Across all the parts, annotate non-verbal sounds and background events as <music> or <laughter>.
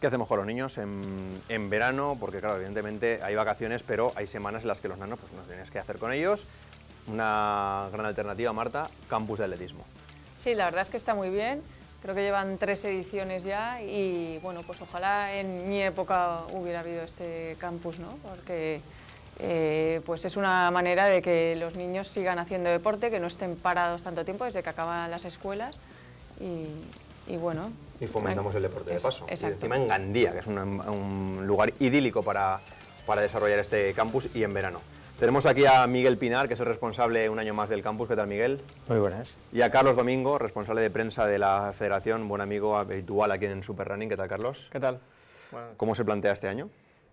¿Qué hacemos con los niños en, verano? Porque claro, evidentemente hay vacaciones, pero hay semanas en las que los nanos pues, no tienes que hacer con ellos. Una gran alternativa, Marta, campus de atletismo. Sí, la verdad es que está muy bien. Creo que llevan tres ediciones ya y bueno, pues ojalá en mi época hubiera habido este campus, ¿no? Porque eh, pues es una manera de que los niños sigan haciendo deporte, que no estén parados tanto tiempo desde que acaban las escuelas y, y bueno... Y fomentamos el deporte de paso. Y encima en Gandía, que es un, lugar idílico para, desarrollar este campus y en verano. Tenemos aquí a Miguel Pinar, que es el responsable un año más del campus. ¿Qué tal, Miguel? Muy buenas. Y a Carlos Domingo, responsable de prensa de la federación, buen amigo habitual aquí en Super Running. ¿Qué tal, Carlos? ¿Qué tal? ¿Cómo se plantea este año?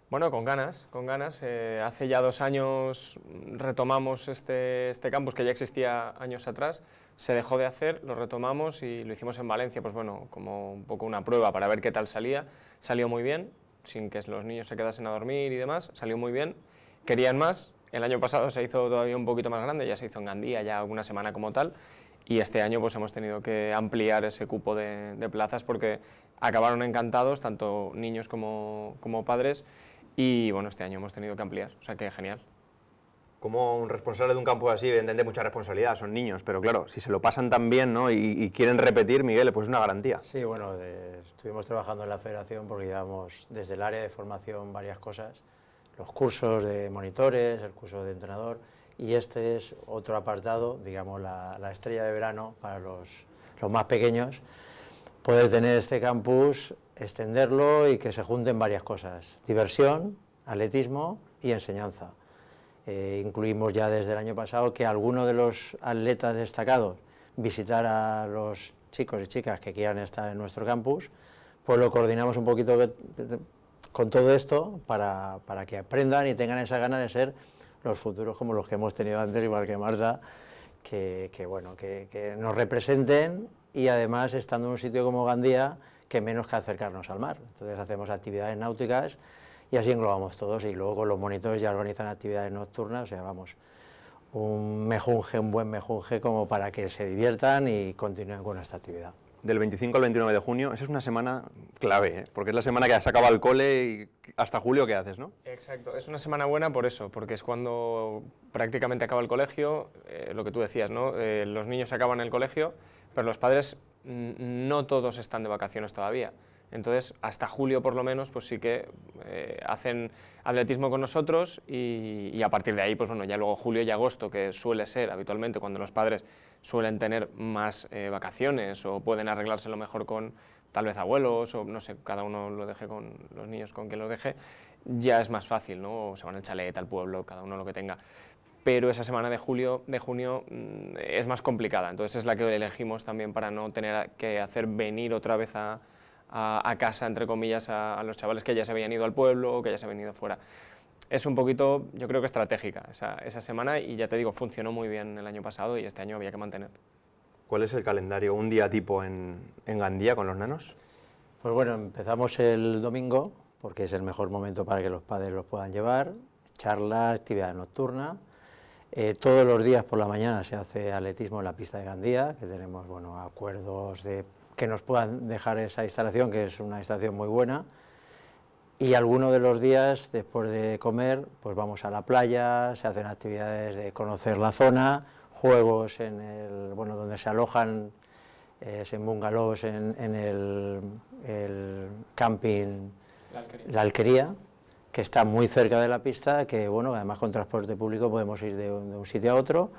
Bueno, con ganas, con ganas. Eh, hace ya dos años retomamos este, este campus que ya existía años atrás, se dejó de hacer, lo retomamos y lo hicimos en Valencia, pues bueno, como un poco una prueba para ver qué tal salía. Salió muy bien, sin que los niños se quedasen a dormir y demás, salió muy bien. Querían más, el año pasado se hizo todavía un poquito más grande, ya se hizo en Gandía, ya alguna semana como tal, y este año pues hemos tenido que ampliar ese cupo de, de plazas porque acabaron encantados tanto niños como, como padres y bueno, este año hemos tenido que ampliar, o sea que genial. Como un responsable de un campus así, evidentemente mucha responsabilidad, son niños, pero claro, si se lo pasan tan bien ¿no? y, quieren repetir, Miguel, pues es una garantía. Sí, bueno, estuvimos trabajando en la federación porque llevamos desde el área de formación varias cosas, los cursos de monitores, el curso de entrenador, y este es otro apartado, digamos, la, estrella de verano para los, los más pequeños, poder tener este campus extenderlo y que se junten varias cosas. Diversión, atletismo y enseñanza. Eh, incluimos ya desde el año pasado que alguno de los atletas destacados visitar a los chicos y chicas que quieran estar en nuestro campus, pues lo coordinamos un poquito con todo esto para, que aprendan y tengan esa gana de ser los futuros como los que hemos tenido antes, igual que Marta, que, bueno, que nos representen y además estando en un sitio como Gandía, que menos que acercarnos al mar. Entonces hacemos actividades náuticas y así englobamos todos y luego los monitores ya organizan actividades nocturnas, o sea, vamos, un mejunje, un buen mejunje como para que se diviertan y continúen con esta actividad. Del 25 al 29 de junio, esa es una semana clave, ¿eh? porque es la semana que se acaba el cole y hasta julio ¿qué haces, ¿no? Exacto, es una semana buena por eso, porque es cuando prácticamente acaba el colegio, eh, lo que tú decías, ¿no? Eh, los niños acaban el colegio, pero los padres Mm, no todos están de vacaciones todavía. Entonces, hasta julio por lo menos, pues sí que eh, hacen atletismo con nosotros y, a partir de ahí, pues bueno, ya luego julio y agosto, que suele ser habitualmente cuando los padres suelen tener más eh, vacaciones o pueden arreglárselo mejor con tal vez abuelos o no sé, cada uno lo deje con los niños con quien lo deje, ya es más fácil, ¿no? O se van al chalet, al pueblo, cada uno lo que tenga pero esa semana de, julio, de junio mm, es más complicada, entonces es la que elegimos también para no tener que hacer venir otra vez a, casa, entre comillas, a, los chavales que ya se habían ido al pueblo o que ya se habían ido fuera. Es un poquito, yo creo que estratégica esa, semana y ya te digo, funcionó muy bien el año pasado y este año había que mantener. ¿Cuál es el calendario? ¿Un día tipo en, en Gandía con los nanos? Pues bueno, empezamos el domingo porque es el mejor momento para que los padres los puedan llevar, charla, actividad nocturna, eh, todos los días por la mañana se hace atletismo en la pista de Gandía, que tenemos acuerdos de que nos puedan dejar esa instalación, que es una instalación muy buena. Y algunos de los días, después de comer, pues vamos a la playa, se hacen actividades de conocer la zona, juegos en el, bueno, donde se alojan, es eh, en bungalows, en, el, camping La alquería que está muy cerca de la pista, que bueno, además con transporte público podemos ir de un, sitio a otro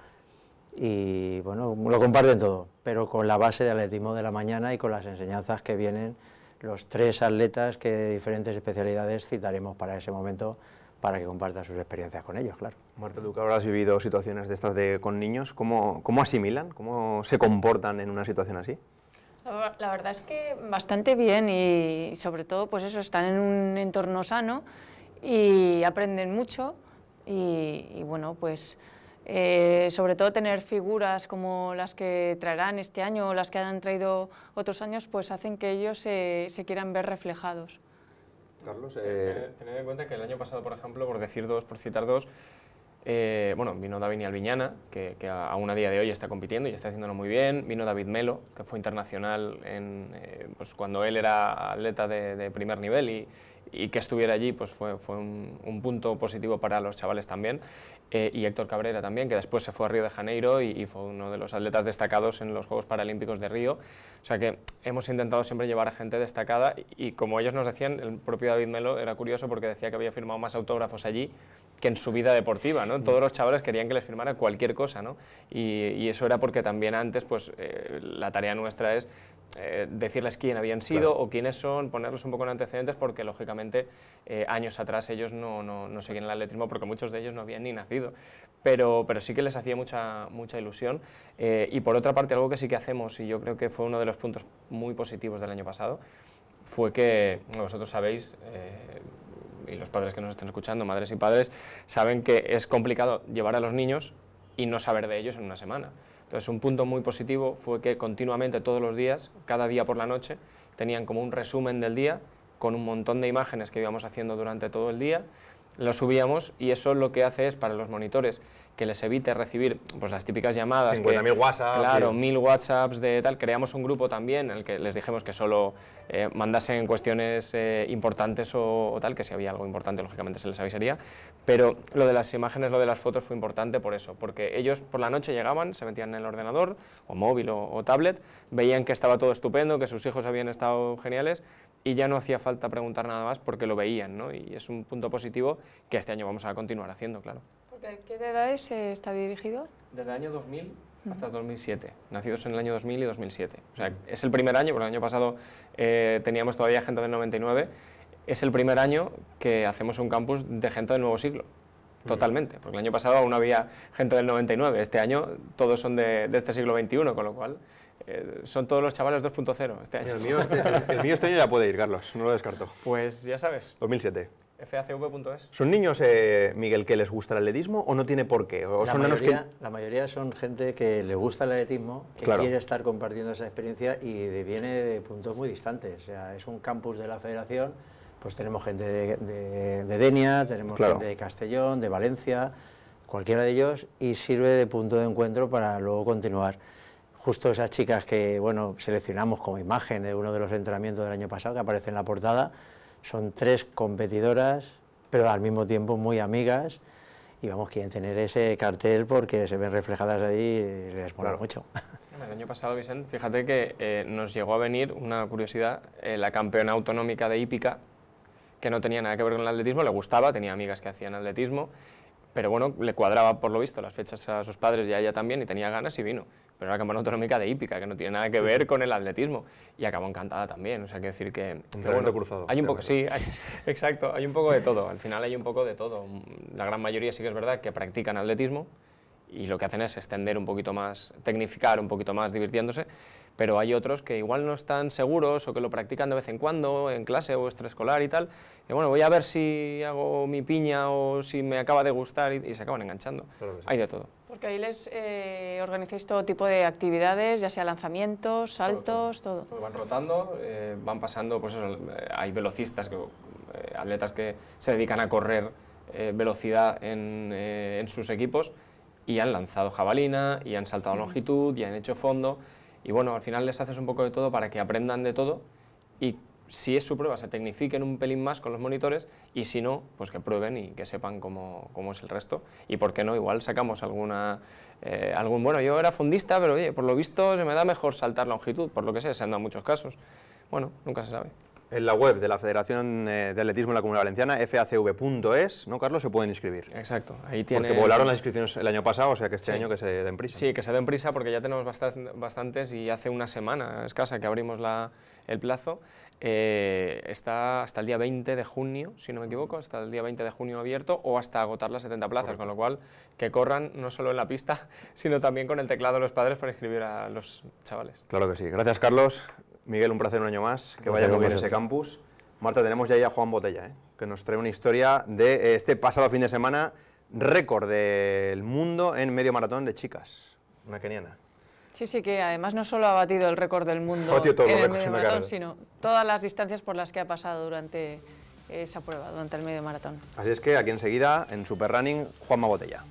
y bueno, lo comparten todo, pero con la base de atletismo de la mañana y con las enseñanzas que vienen los tres atletas que de diferentes especialidades citaremos para ese momento para que compartan sus experiencias con ellos, claro. Marta, tú que has vivido situaciones de estas de, con niños, ¿cómo, ¿cómo asimilan? ¿Cómo se comportan en una situación así? La verdad es que bastante bien y sobre todo pues eso, están en un entorno sano y aprenden mucho y, bueno, pues eh, sobre todo tener figuras como las que traerán este año o las que han traído otros años, pues hacen que ellos se, quieran ver reflejados. Carlos, eh... en cuenta que el año pasado, por ejemplo, por decir dos, por citar dos, eh, bueno, vino David Alviñana, que, que aún a día de hoy está compitiendo y está haciéndolo muy bien. Vino David Melo, que fue internacional en, eh, pues cuando él era atleta de, primer nivel y, que estuviera allí pues fue, un, punto positivo para los chavales también. Eh, y Héctor Cabrera también, que después se fue a Río de Janeiro y, fue uno de los atletas destacados en los Juegos Paralímpicos de Río. O sea que hemos intentado siempre llevar a gente destacada y como ellos nos decían, el propio David Melo era curioso porque decía que había firmado más autógrafos allí que en su vida deportiva, ¿no? Todos mm. los chavales querían que les firmara cualquier cosa, ¿no? Y, eso era porque también antes, pues, eh, la tarea nuestra es eh, decirles quién habían sido o quiénes son, ponerlos un poco en antecedentes, porque lógicamente eh, años atrás ellos no, no, no seguían el atletismo porque muchos de ellos no habían ni nacido. Pero, pero sí que les hacía mucha, mucha ilusión. y por otra parte, algo que sí que hacemos, y yo creo que fue uno de los puntos muy positivos del año pasado, fue que, vosotros sabéis, y los padres que nos están escuchando, madres y padres, saben que es complicado llevar a los niños y no saber de ellos en una semana. Entonces, un punto muy positivo fue que continuamente, todos los días, cada día por la noche, tenían como un resumen del día con un montón de imágenes que íbamos haciendo durante todo el día, lo subíamos y eso lo que hace es para los monitores que les evite recibir pues, las típicas llamadas. 50.000 WhatsApp. Claro, 1.000 mil WhatsApps de tal. Creamos un grupo también en el que les dijimos que solo eh, mandasen cuestiones eh, importantes o, tal, que si había algo importante, lógicamente se les avisaría. Pero lo de las imágenes, lo de las fotos fue importante por eso, porque ellos por la noche llegaban, se metían en el ordenador, o móvil o, o tablet, veían que estaba todo estupendo, que sus hijos habían estado geniales, y ya no hacía falta preguntar nada más porque lo veían, ¿no? Y es un punto positivo que este año vamos a continuar haciendo, claro. ¿Qué qué edades eh, está dirigido? Desde el año 2000 hasta 2007, nacidos en el año 2000 y 2007. O sea, es el primer año, porque el año pasado eh, teníamos todavía gente del 99, es el primer año que hacemos un campus de gente del nuevo siglo, totalmente, porque el año pasado aún había gente del 99, este año todos son de, este siglo XXI, con lo cual... Eh, son todos los chavales 2.0 este año. El mío este, el mío este año ya puede ir, Carlos, no lo descarto. Pues ya sabes. 2007. FACV.es. ¿Son niños, eh, Miguel, que les gusta el atletismo o no tiene por qué? la, mayoría, son gente que le gusta el atletismo, que quiere estar compartiendo esa experiencia y viene de puntos muy distantes. sea, es un campus de la federación, pues tenemos gente de, Denia, tenemos gente de Castellón, de Valencia, cualquiera de ellos, y sirve de punto de encuentro para luego continuar justo esas chicas que bueno seleccionamos como imagen de uno de los entrenamientos del año pasado que aparece en la portada, son tres competidoras, pero al mismo tiempo muy amigas y vamos, quieren tener ese cartel porque se ven reflejadas ahí y les mola mucho. <laughs> El año pasado, Vicente, fíjate que eh, nos llegó a venir una curiosidad, eh, la campeona autonómica de hípica, que no tenía nada que ver con el atletismo, le gustaba, tenía amigas que hacían atletismo, pero bueno, le cuadraba por lo visto las fechas a sus padres y a ella también y tenía ganas y vino pero una campana autonómica de hípica, que no tiene nada que ver con el atletismo. Y acabó encantada también, o sea, que decir que... Un Hay un poco, sí, <laughs> exacto, hay un poco de todo, al final hay un poco de todo. La gran mayoría sí que es verdad que practican atletismo y lo que hacen es extender un poquito más, tecnificar un poquito más, divirtiéndose, pero hay otros que igual no están seguros o que lo practican de vez en cuando en clase o extraescolar y tal, y bueno, voy a ver si hago mi piña o si me acaba de gustar y, se acaban enganchando. Hay de todo. Porque ahí les eh, organizáis todo tipo de actividades, ya sea lanzamientos, saltos, todo. Van rotando, eh, van pasando, pues eh, hay velocistas, que, eh, atletas que se dedican a correr velocidad en, en sus equipos y han lanzado jabalina, y han saltado longitud, y han hecho fondo. Y bueno, al final les haces un poco de todo para que aprendan de todo y si es su prueba, se tecnifiquen un pelín más con los monitores y si no, pues que prueben y que sepan cómo, es el resto. Y por qué no, igual sacamos alguna, eh, algún, bueno, yo era fundista, pero oye, por lo visto se me da mejor saltar longitud, por lo que sé, se han dado muchos casos. Bueno, nunca se sabe en la web de la Federación eh, de Atletismo en la Comunidad Valenciana, facv.es, ¿no, Carlos? Se pueden inscribir. Exacto, ahí tiene... Porque volaron las inscripciones el año pasado, o sea que este año que se den prisa. Sí, que se den prisa porque ya tenemos bastantes y hace una semana escasa que abrimos la, el plazo. Eh, está hasta el día 20 de junio, si no me equivoco, hasta el día 20 de junio abierto o hasta agotar las 70 plazas, con lo cual que corran no solo en la pista, <laughs> sino también con el teclado de los padres para inscribir a los chavales. Claro que sí. Gracias, Carlos. Miguel, un placer un año más, que vaya muy bien ese campus. Marta, tenemos ya ahí a Juan Botella, ¿eh? que nos trae una historia de eh, este pasado fin de semana, récord del mundo en medio maratón de chicas, una keniana. Sí, sí, que además no solo ha batido el récord del mundo en medio maratón, sino todas las distancias por las que ha pasado durante esa prueba, durante el medio maratón. Así es que aquí enseguida, en Super Running, Juanma Botella.